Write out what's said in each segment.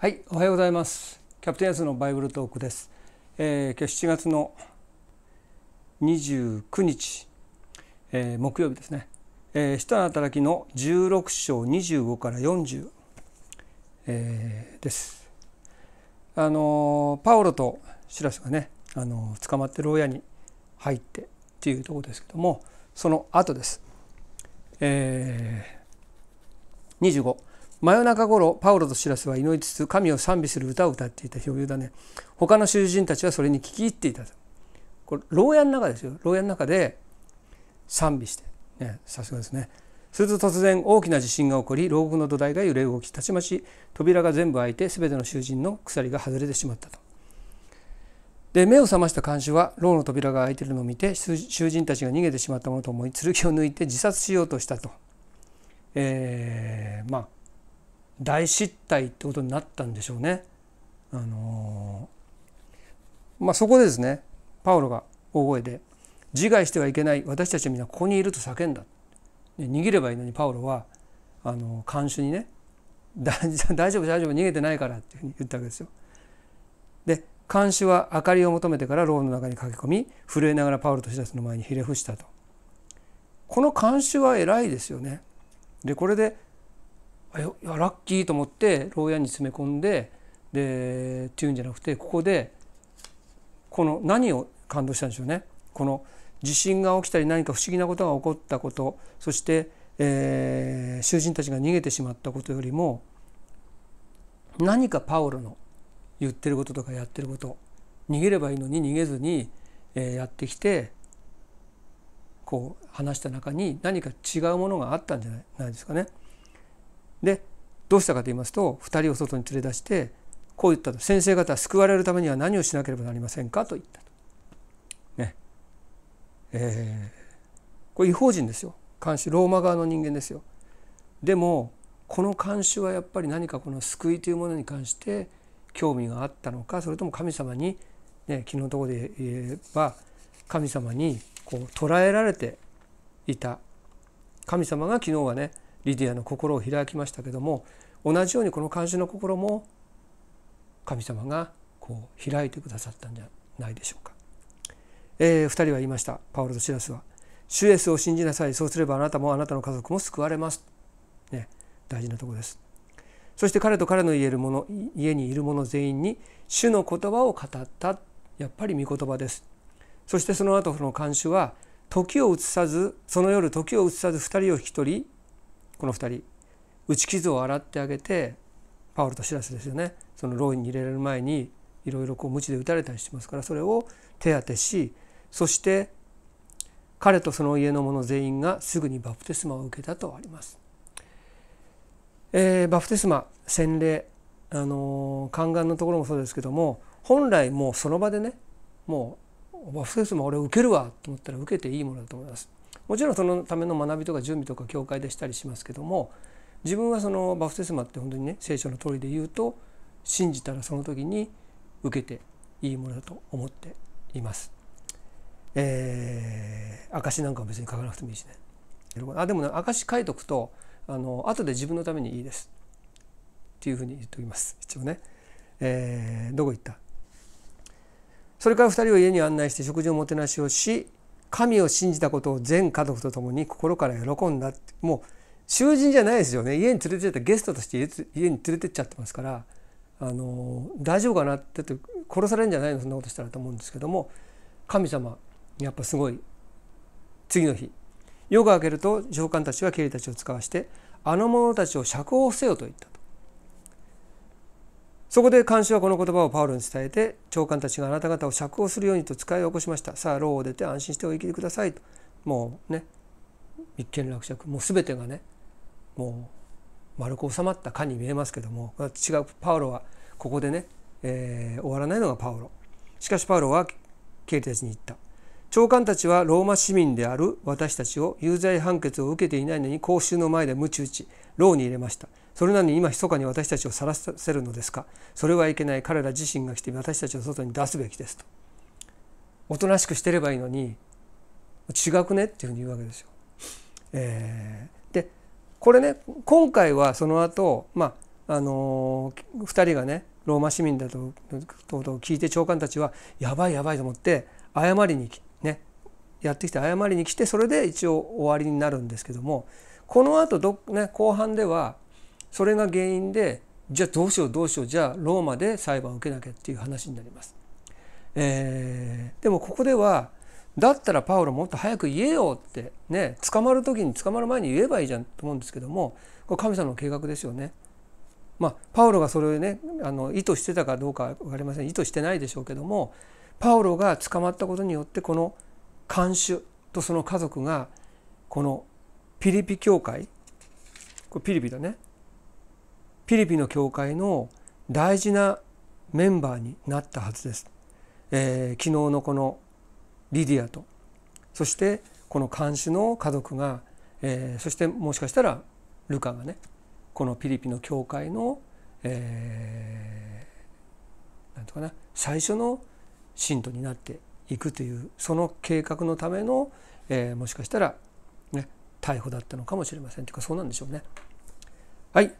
はいおはようございますキャプテンヤスのバイブルトークです、えー、今日7月の29日、えー、木曜日ですね、えー、使徒の働きの16章25から40、えー、ですあのパオロとシラスがねあの捕まって牢屋に入ってっていうところですけどもその後です、えー、25真夜中頃パウロとシラスは祈りつつ神を賛美する歌を歌っていた漂流だね他の囚人たちはそれに聞き入っていたこれ牢屋の中ですよ牢屋の中で賛美してねさすがですねすると突然大きな地震が起こり牢獄の土台が揺れ動きたちまち扉が全部開いて全ての囚人の鎖が外れてしまったと。で目を覚ました看守は牢の扉が開いているのを見て囚人たちが逃げてしまったものと思い剣を抜いて自殺しようとしたと。えー、まあ大失態ってことになったんでしょうね。あのー、まあ、そこでですねパウロが大声で「自害してはいけない私たちは皆ここにいる」と叫んだ。逃げればいいのにパウロはあのー、看守にね「大丈夫大丈夫逃げてないから」っていうふうに言ったわけですよ。で看守は明かりを求めてから牢の中に駆け込み震えながらパウロとシダスの前にひれ伏したと。この監視は偉いですよね。でこれでいやラッキーと思って牢屋に詰め込んででっていうんじゃなくてここでこの何を感動したんでしょうね。この地震が起きたり何か不思議なことが起こったことそして、えー、囚人たちが逃げてしまったことよりも何かパウロの言ってることとかやってること逃げればいいのに逃げずに、えー、やってきてこう話した中に何か違うものがあったんじゃないですかね。でどうしたかと言いますと2人を外に連れ出してこう言ったと「先生方救われるためには何をしなければなりませんか?」と言ったと。ねえー、これ違法人ですよ監視ローマ側の人間ですよ。でもこの監視はやっぱり何かこの救いというものに関して興味があったのかそれとも神様に、ね、昨日のところで言えば神様にこう捉えられていた神様が昨日はねリディアの心を開きましたけども同じようにこの感心の心も神様がこう開いてくださったんじゃないでしょうか。えー、2人は言いましたパウロとシラスは「主イエスを信じなさいそうすればあなたもあなたの家族も救われます」ね、大事なとこです。そして彼と彼の家る者家にいる者全員に主の言葉を語ったやっぱり御言葉です。そしてその後の看守は時を移さずその夜時を移さず2人を引き取りこの2人打ち傷を洗ってあげてパウルとシラスですよねその牢に入れられる前にいろいろこう鞭で打たれたりしてますからそれを手当てしそして彼とその家の者全員がすぐにバプテスマを受けたとあります。えー、バプテスマ洗礼、あのー、宦官のところもそうですけども本来もうその場でねもうバプテスマ俺受けるわと思ったら受けていいものだと思います。もちろんそのための学びとか準備とか教会でしたりしますけども自分はそのバフテスマって本当にね聖書の通りで言うと信じたらその時に受けていいものだと思っています。えー、証なんかは別に書かなくてもいいしね。あでもね証書いとくとあの後で自分のためにいいですっていうふうに言っておきます一応ね。えー、どこ行ったそれから2人を家に案内して食事をもてなしをし神を信じたことを全家族と共に心から喜んだもう囚人じゃないですよね家に連れてったゲストとして家に連れてっちゃってますからあの大丈夫かなってって殺されるんじゃないのそんなことしたらと思うんですけども神様やっぱすごい次の日夜が明けると上官たちは経理たちを使わしてあの者たちを釈放せよと言ったとそこで監視はこの言葉をパウロに伝えて長官たちがあなた方を釈放するようにと使い起こしましたさあ牢を出て安心してお生きてくださいともうね一見落着もう全てがねもう丸く収まったかに見えますけども違うパウロはここでね、えー、終わらないのがパウロしかしパウロは警イたちに言った長官たちはローマ市民である私たちを有罪判決を受けていないのに公衆の前で鞭打ち牢に入れましたそれなのに今密かに私たちを晒らせるのですかそれはいけない彼ら自身が来て私たちを外に出すべきですとおとなしくしてればいいのに違くねっていうふうに言うわけですよ。えー、でこれね今回はその後、まああのー、2人がねローマ市民だととと聞いて長官たちはやばいやばいと思って謝りにねやってきて謝りに来てそれで一応終わりになるんですけどもこのあとね後半ではそれが原因でじゃあどうしようどうしようじゃあローマで裁判を受けなきゃっていう話になります。えー、でもここではだったらパウロもっと早く言えよってね捕まる時に捕まる前に言えばいいじゃんと思うんですけどもこれ神様の計画ですよね。まあ、パウロがそれをねあの意図してたかどうか分かりません意図してないでしょうけどもパウロが捕まったことによってこの看守とその家族がこのピリピ教会これピリピだねピリピの教会の大事なメンバーになったはずです。えー、昨日のこのリディアとそしてこの看守の家族が、えー、そしてもしかしたらルカがねこのピリピの教会の、えー、なんとかな最初の信徒になっていくというその計画のための、えー、もしかしたら、ね、逮捕だったのかもしれませんというかそうなんでしょうね。はい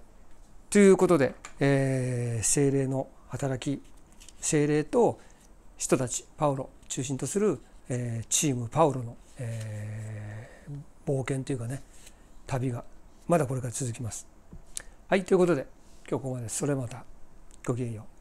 ということで、えー、精霊の働き精霊と人たちパウロ中心とする、えー、チームパウロの、えー、冒険というかね旅がまだこれから続きます。はいということで今日ここまでそれまたごきげんよう。